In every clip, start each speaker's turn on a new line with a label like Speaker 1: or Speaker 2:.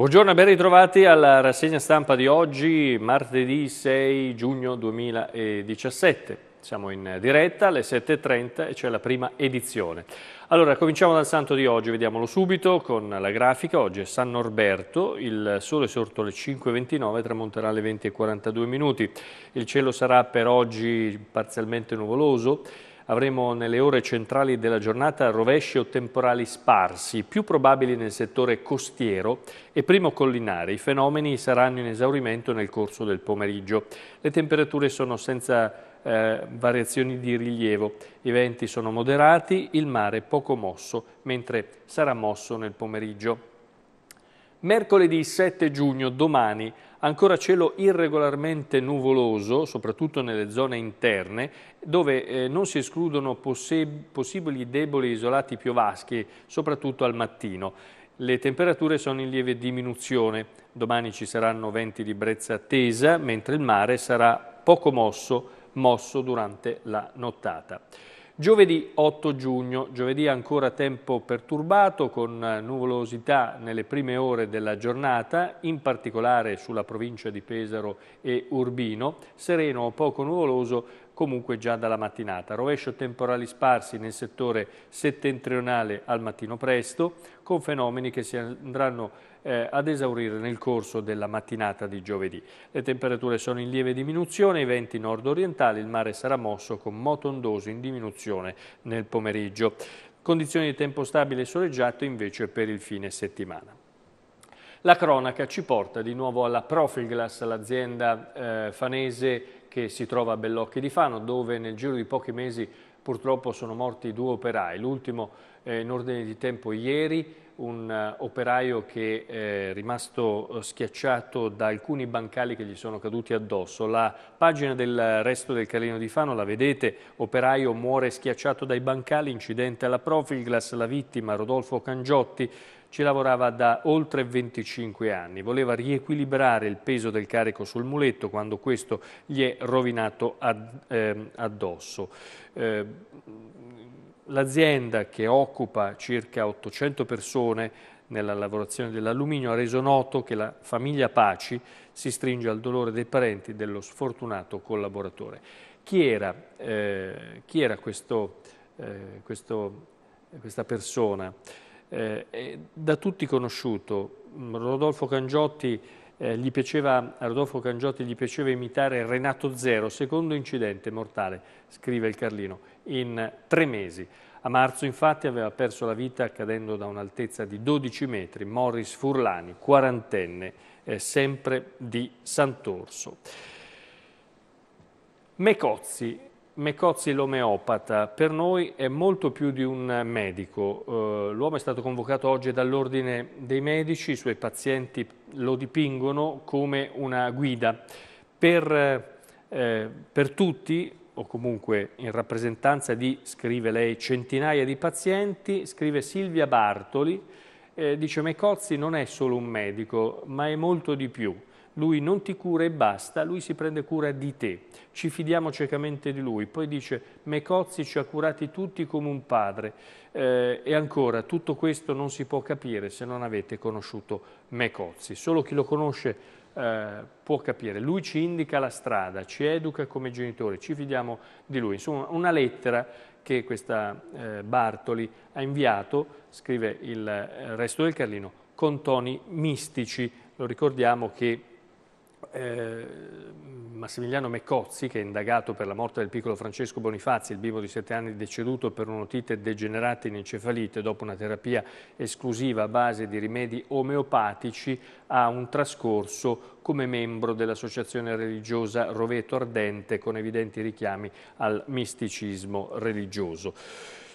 Speaker 1: Buongiorno e ben ritrovati alla rassegna stampa di oggi, martedì 6 giugno 2017. Siamo in diretta alle 7.30 e c'è la prima edizione. Allora, cominciamo dal santo di oggi, vediamolo subito con la grafica. Oggi è San Norberto, il sole sorto alle 5.29, tramonterà alle 20.42 minuti. Il cielo sarà per oggi parzialmente nuvoloso Avremo nelle ore centrali della giornata rovesci o temporali sparsi, più probabili nel settore costiero e primo collinare. I fenomeni saranno in esaurimento nel corso del pomeriggio. Le temperature sono senza eh, variazioni di rilievo. I venti sono moderati, il mare poco mosso, mentre sarà mosso nel pomeriggio. Mercoledì 7 giugno, domani, ancora cielo irregolarmente nuvoloso, soprattutto nelle zone interne, dove eh, non si escludono possibili deboli isolati piovaschi, soprattutto al mattino. Le temperature sono in lieve diminuzione, domani ci saranno venti di brezza tesa, mentre il mare sarà poco mosso, mosso durante la nottata. Giovedì 8 giugno, giovedì ancora tempo perturbato con eh, nuvolosità nelle prime ore della giornata, in particolare sulla provincia di Pesaro e Urbino, sereno o poco nuvoloso comunque già dalla mattinata. Rovescio temporali sparsi nel settore settentrionale al mattino presto, con fenomeni che si andranno eh, ad esaurire nel corso della mattinata di giovedì. Le temperature sono in lieve diminuzione, i venti nord-orientali, il mare sarà mosso con moto ondoso in diminuzione nel pomeriggio. Condizioni di tempo stabile e soleggiato invece per il fine settimana. La cronaca ci porta di nuovo alla Profilglass, l'azienda eh, fanese che si trova a Bellocchi di Fano, dove nel giro di pochi mesi purtroppo sono morti due operai, l'ultimo eh, in ordine di tempo ieri, un eh, operaio che è eh, rimasto eh, schiacciato da alcuni bancali che gli sono caduti addosso. La pagina del resto del Calino di Fano la vedete, operaio muore schiacciato dai bancali, incidente alla Profilglass, la vittima Rodolfo Cangiotti ci lavorava da oltre 25 anni, voleva riequilibrare il peso del carico sul muletto quando questo gli è rovinato ad, eh, addosso. Eh, L'azienda, che occupa circa 800 persone nella lavorazione dell'alluminio, ha reso noto che la famiglia Paci si stringe al dolore dei parenti dello sfortunato collaboratore. Chi era, eh, chi era questo, eh, questo, questa persona? Eh, da tutti conosciuto, mm, Rodolfo Cangiotti eh, gli piaceva, a Rodolfo Cangiotti gli piaceva imitare Renato Zero, secondo incidente mortale, scrive il Carlino, in tre mesi. A marzo infatti aveva perso la vita cadendo da un'altezza di 12 metri Morris Furlani, quarantenne, eh, sempre di Sant'Orso. Mecozzi, Mecozzi l'omeopata per noi è molto più di un medico. Eh, l'uomo è stato convocato oggi dall'ordine dei medici, i suoi pazienti lo dipingono come una guida. Per, eh, per tutti, o comunque in rappresentanza di, scrive lei, centinaia di pazienti, scrive Silvia Bartoli, eh, dice Mecozzi non è solo un medico, ma è molto di più lui non ti cura e basta, lui si prende cura di te. Ci fidiamo ciecamente di lui. Poi dice, Mecozzi ci ha curati tutti come un padre. Eh, e ancora, tutto questo non si può capire se non avete conosciuto Mecozzi. Solo chi lo conosce eh, può capire. Lui ci indica la strada, ci educa come genitore, ci fidiamo di lui. Insomma, una lettera che questa eh, Bartoli ha inviato, scrive il eh, resto del Carlino, con toni mistici. Lo ricordiamo che eh, Massimiliano Meccozzi, che è indagato per la morte del piccolo Francesco Bonifazzi, il bimbo di 7 anni deceduto per un'otite degenerata in encefalite dopo una terapia esclusiva a base di rimedi omeopatici, ha un trascorso come membro dell'associazione religiosa Roveto Ardente con evidenti richiami al misticismo religioso.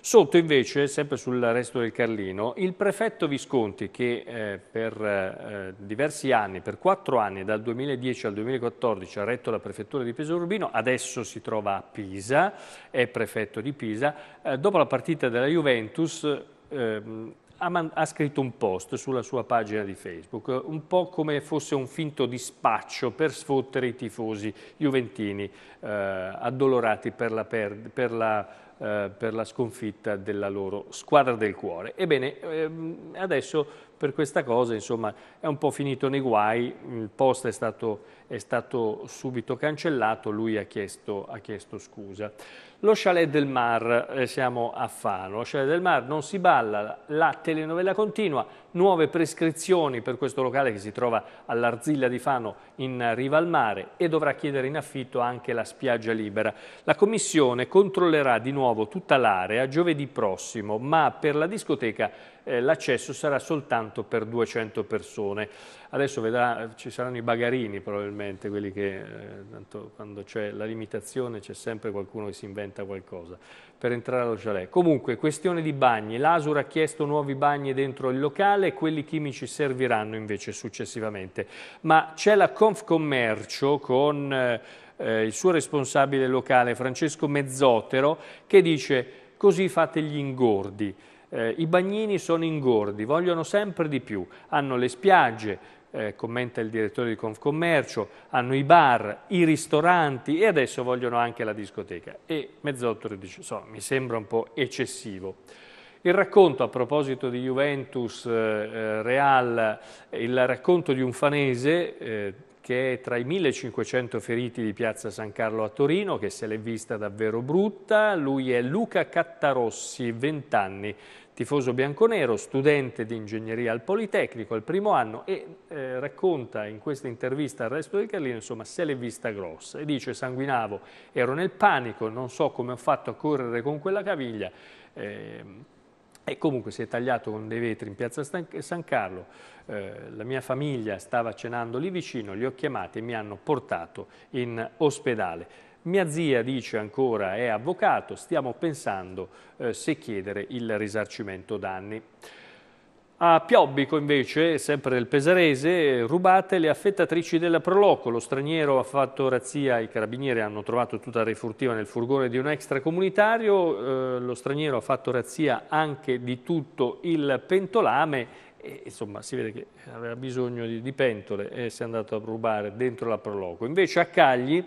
Speaker 1: Sotto invece, sempre sul resto del Carlino, il prefetto Visconti che eh, per eh, diversi anni, per quattro anni, dal 2010 al 2014 ha retto la prefettura di Pesaro Urbino, adesso si trova a Pisa, è prefetto di Pisa, eh, dopo la partita della Juventus ehm, ha, ha scritto un post sulla sua pagina di Facebook, un po' come fosse un finto dispaccio per sfottere i tifosi juventini eh, addolorati per la, per, per la eh, per la sconfitta della loro squadra del cuore. Ebbene, ehm, adesso per questa cosa insomma, è un po' finito nei guai, il post è stato è stato subito cancellato, lui ha chiesto, ha chiesto scusa. Lo Chalet del Mar, eh, siamo a Fano, lo Chalet del Mar non si balla, la telenovela continua, nuove prescrizioni per questo locale che si trova all'Arzilla di Fano in riva al mare e dovrà chiedere in affitto anche la spiaggia libera. La commissione controllerà di nuovo tutta l'area giovedì prossimo, ma per la discoteca eh, l'accesso sarà soltanto per 200 persone. Adesso vedrà, ci saranno i bagarini probabilmente naturalmente, quelli che eh, quando c'è la limitazione c'è sempre qualcuno che si inventa qualcosa per entrare allo chalet. Comunque, questione di bagni, l'Asur ha chiesto nuovi bagni dentro il locale, quelli chimici serviranno invece successivamente. Ma c'è la Confcommercio con eh, eh il suo responsabile locale, Francesco Mezzotero, che dice così fate gli ingordi. Eh, I bagnini sono ingordi, vogliono sempre di più, hanno le spiagge, eh, commenta il direttore di Confcommercio, hanno i bar, i ristoranti e adesso vogliono anche la discoteca. E Mezzottore dice, so, mi sembra un po' eccessivo. Il racconto a proposito di Juventus eh, eh Real, il racconto di un fanese eh, che è tra i 1500 feriti di Piazza San Carlo a Torino, che se l'è vista davvero brutta, lui è Luca Cattarossi, 20 anni, tifoso bianconero, studente di ingegneria al Politecnico al primo anno e eh, racconta in questa intervista al resto del Carlino, insomma, se l'è vista grossa e dice sanguinavo, ero nel panico, non so come ho fatto a correre con quella caviglia eh, e comunque si è tagliato con dei vetri in piazza San Carlo, eh, la mia famiglia stava cenando lì vicino, li ho chiamati e mi hanno portato in ospedale. Mia zia, dice ancora, è avvocato, stiamo pensando eh, se chiedere il risarcimento danni. A Piobbico invece, sempre del Pesarese, rubate le affettatrici della Proloco. Lo straniero ha fatto razzia, i carabinieri hanno trovato tutta la refurtiva nel furgone di un extracomunitario, eh, lo straniero ha fatto razzia anche di tutto il pentolame e, insomma si vede che aveva bisogno di, di pentole e si è andato a rubare dentro la Proloco. Invece a Cagli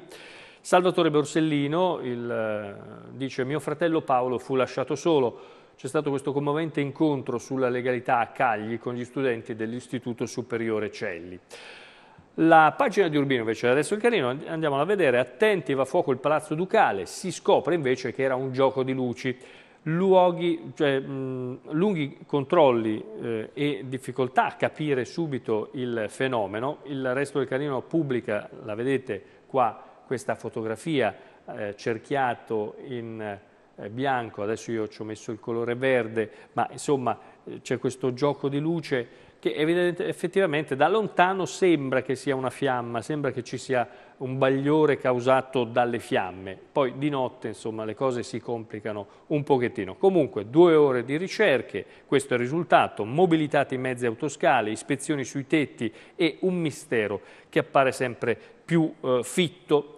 Speaker 1: Salvatore Borsellino il, eh, dice mio fratello Paolo fu lasciato solo. C'è stato questo commovente incontro sulla legalità a Cagli con gli studenti dell'Istituto Superiore Celli. La pagina di Urbino invece adesso il carino, andiamola a vedere, attenti va a fuoco il palazzo ducale, si scopre invece che era un gioco di luci. Luoghi, cioè, mh, lunghi controlli eh, e difficoltà a capire subito il fenomeno, il resto del carino pubblica, la vedete qua, questa fotografia eh, cerchiato in eh, bianco, adesso io ci ho messo il colore verde, ma insomma eh, c'è questo gioco di luce che evidente, effettivamente da lontano sembra che sia una fiamma, sembra che ci sia un bagliore causato dalle fiamme. Poi di notte, insomma, le cose si complicano un pochettino. Comunque, due ore di ricerche, questo è il risultato, mobilitati in mezzi autoscale, ispezioni sui tetti e un mistero che appare sempre più eh, fitto.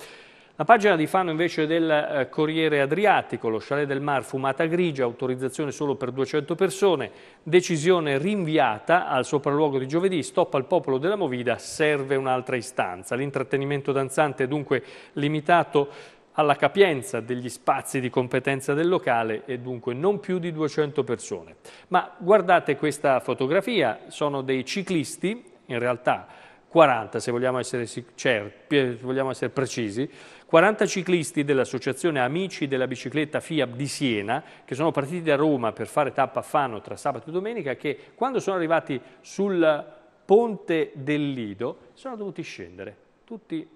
Speaker 1: La pagina di Fano invece del eh, Corriere Adriatico, lo chalet del Mar fumata grigia, autorizzazione solo per 200 persone, decisione rinviata al sopralluogo di giovedì, stop al popolo della Movida, serve un'altra istanza. L'intrattenimento danzante è dunque limitato alla capienza degli spazi di competenza del locale e dunque non più di 200 persone. Ma guardate questa fotografia, sono dei ciclisti, in realtà 40, se vogliamo essere, certi, eh, vogliamo essere precisi, 40 ciclisti dell'associazione Amici della bicicletta FIAB di Siena, che sono partiti da Roma per fare tappa a Fano tra sabato e domenica, che quando sono arrivati sul ponte del Lido sono dovuti scendere, tutti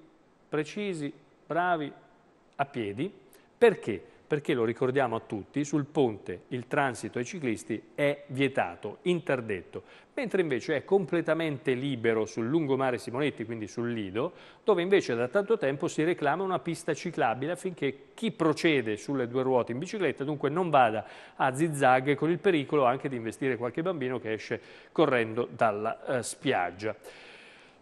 Speaker 1: precisi, bravi, a piedi. Perché? perché lo ricordiamo a tutti, sul ponte il transito ai ciclisti è vietato, interdetto, mentre invece è completamente libero sul lungomare Simonetti, quindi sul Lido, dove invece da tanto tempo si reclama una pista ciclabile affinché chi procede sulle due ruote in bicicletta dunque non vada a zigzag con il pericolo anche di investire qualche bambino che esce correndo dalla eh, spiaggia.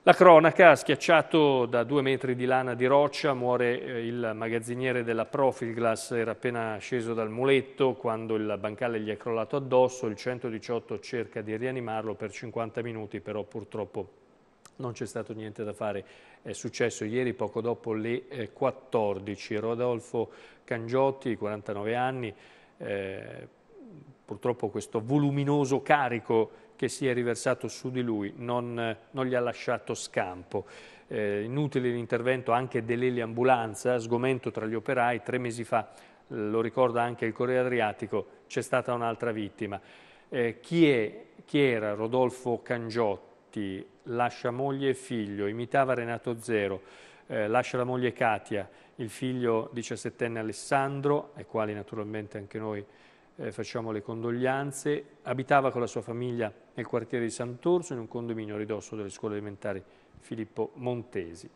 Speaker 1: La cronaca, schiacciato da due metri di lana di roccia, muore eh, il magazziniere della Profilglass, era appena sceso dal muletto quando il bancale gli è crollato addosso, il 118 cerca di rianimarlo per 50 minuti, però purtroppo non c'è stato niente da fare. È successo ieri poco dopo le 14. Eh, Rodolfo Cangiotti, 49 anni, eh, purtroppo questo voluminoso carico che si è riversato su di lui non, non gli ha lasciato scampo. Eh, inutile l'intervento anche dell'eliambulanza, eh, sgomento tra gli operai, tre mesi fa, eh, lo ricorda anche il Corriere Adriatico, c'è stata un'altra vittima. Eh, chi, è, chi era Rodolfo Cangiotti? Lascia moglie e figlio, imitava Renato Zero, eh, lascia la moglie Katia, il figlio 17enne Alessandro, ai quali naturalmente anche noi eh, facciamo le condoglianze, abitava con la sua famiglia nel quartiere di Sant'Orso in un condominio ridosso delle scuole elementari Filippo Montesi.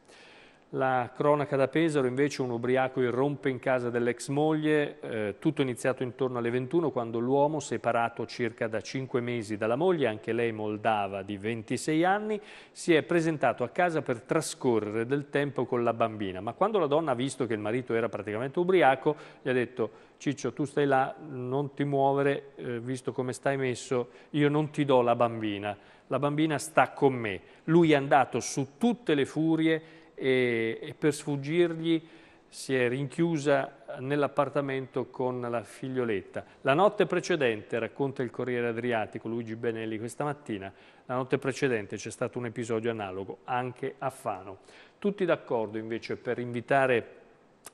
Speaker 1: La cronaca da Pesaro invece un ubriaco irrompe in casa dell'ex moglie, eh, tutto iniziato intorno alle 21 quando l'uomo, separato circa da 5 mesi dalla moglie, anche lei moldava di 26 anni, si è presentato a casa per trascorrere del tempo con la bambina, ma quando la donna ha visto che il marito era praticamente ubriaco, gli ha detto Ciccio tu stai là, non ti muovere, eh, visto come stai messo, io non ti do la bambina, la bambina sta con me. Lui è andato su tutte le furie e, e per sfuggirgli si è rinchiusa nell'appartamento con la figlioletta. La notte precedente, racconta il Corriere Adriatico Luigi Benelli questa mattina, la notte precedente c'è stato un episodio analogo anche a Fano. Tutti d'accordo invece per invitare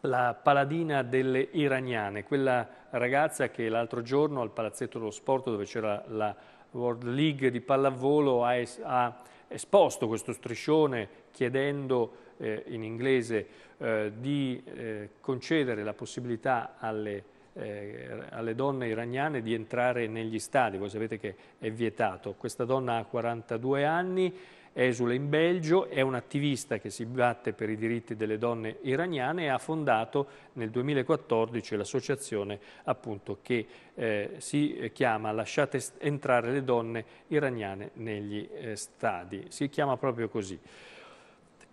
Speaker 1: la paladina delle iraniane, quella ragazza che l'altro giorno al Palazzetto dello Sport dove c'era la World League di pallavolo ha, ha esposto questo striscione chiedendo eh, in inglese eh, di eh, concedere la possibilità alle, eh, alle, donne iraniane di entrare negli stadi, voi sapete che è vietato. Questa donna ha 42 anni, esula in Belgio, è un attivista che si batte per i diritti delle donne iraniane e ha fondato nel 2014 l'associazione appunto che eh, si chiama Lasciate entrare le donne iraniane negli eh, stadi, si chiama proprio così.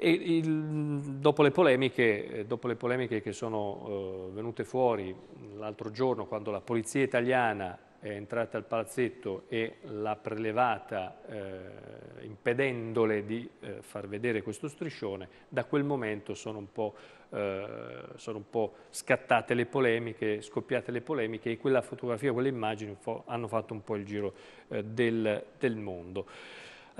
Speaker 1: Il, dopo, le polemiche, eh, dopo, le polemiche, che sono eh, venute fuori l'altro giorno quando la polizia italiana è entrata al palazzetto e l'ha prelevata eh, impedendole di eh, far vedere questo striscione, da quel momento sono un, po', eh, sono un po' scattate le polemiche, scoppiate le polemiche e quella fotografia, quelle immagini hanno fatto un po' il giro eh, del, del mondo.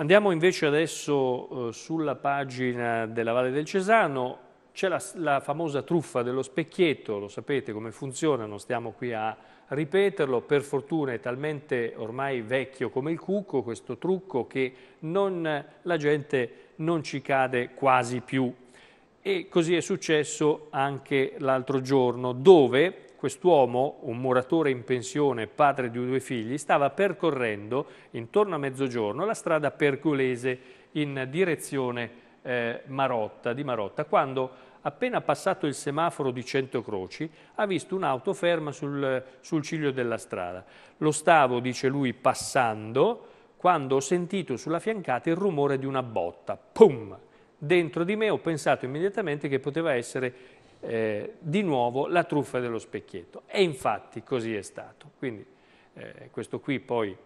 Speaker 1: Andiamo invece adesso eh, sulla pagina della Valle del Cesano, c'è la, la, famosa truffa dello specchietto, lo sapete come funziona, non stiamo qui a ripeterlo, per fortuna è talmente ormai vecchio come il cucco questo trucco che non, la gente non ci cade quasi più. E così è successo anche l'altro giorno, dove quest'uomo, un muratore in pensione, padre di due figli, stava percorrendo intorno a mezzogiorno la strada percolese in direzione eh, Marotta, di Marotta, quando appena passato il semaforo di Cento Croci ha visto un'auto ferma sul, sul ciglio della strada. Lo stavo, dice lui, passando quando ho sentito sulla fiancata il rumore di una botta. Pum! Dentro di me ho pensato immediatamente che poteva essere eh, di nuovo la truffa dello specchietto. E infatti così è stato. Quindi eh, questo qui poi, eh,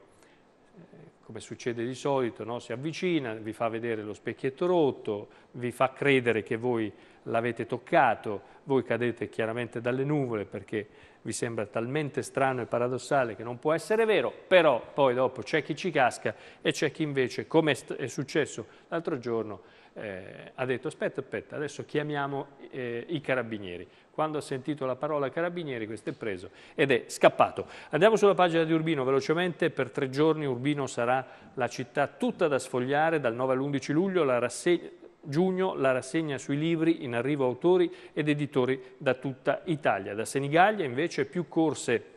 Speaker 1: come succede di solito, no? si avvicina, vi fa vedere lo specchietto rotto, vi fa credere che voi l'avete toccato, voi cadete chiaramente dalle nuvole perché vi sembra talmente strano e paradossale che non può essere vero, però poi dopo c'è chi ci casca e c'è chi invece, come è successo l'altro giorno, eh, ha detto aspetta, aspetta, adesso chiamiamo eh, i carabinieri. Quando ha sentito la parola carabinieri questo è preso ed è scappato. Andiamo sulla pagina di Urbino velocemente, per tre giorni Urbino sarà la città tutta da sfogliare, dal 9 all'11 luglio la rassegna giugno la rassegna sui libri in arrivo autori ed editori da tutta Italia. Da Senigallia invece più corse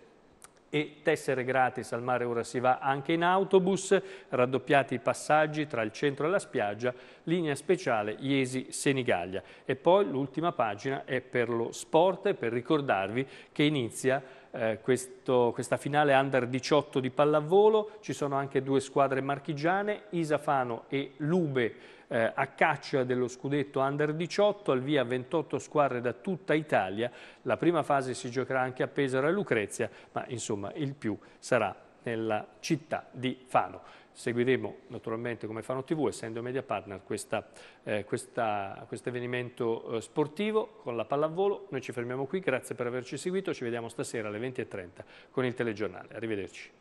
Speaker 1: e tessere gratis al mare ora si va anche in autobus, raddoppiati i passaggi tra il centro e la spiaggia, linea speciale Iesi-Senigallia. E poi l'ultima pagina è per lo sport, per ricordarvi che inizia eh, questo, questa finale under 18 di pallavolo, ci sono anche due squadre marchigiane, Isafano e Lube eh, a caccia dello scudetto under 18, al via 28 squadre da tutta Italia, la prima fase si giocherà anche a Pesaro e Lucrezia, ma insomma il più sarà nella città di Fano. Seguiremo naturalmente come Fano TV, essendo media partner, eh, questo eh, quest avvenimento eh, sportivo con la pallavolo. Noi ci fermiamo qui, grazie per averci seguito, ci vediamo stasera alle 20.30 con il telegiornale. Arrivederci.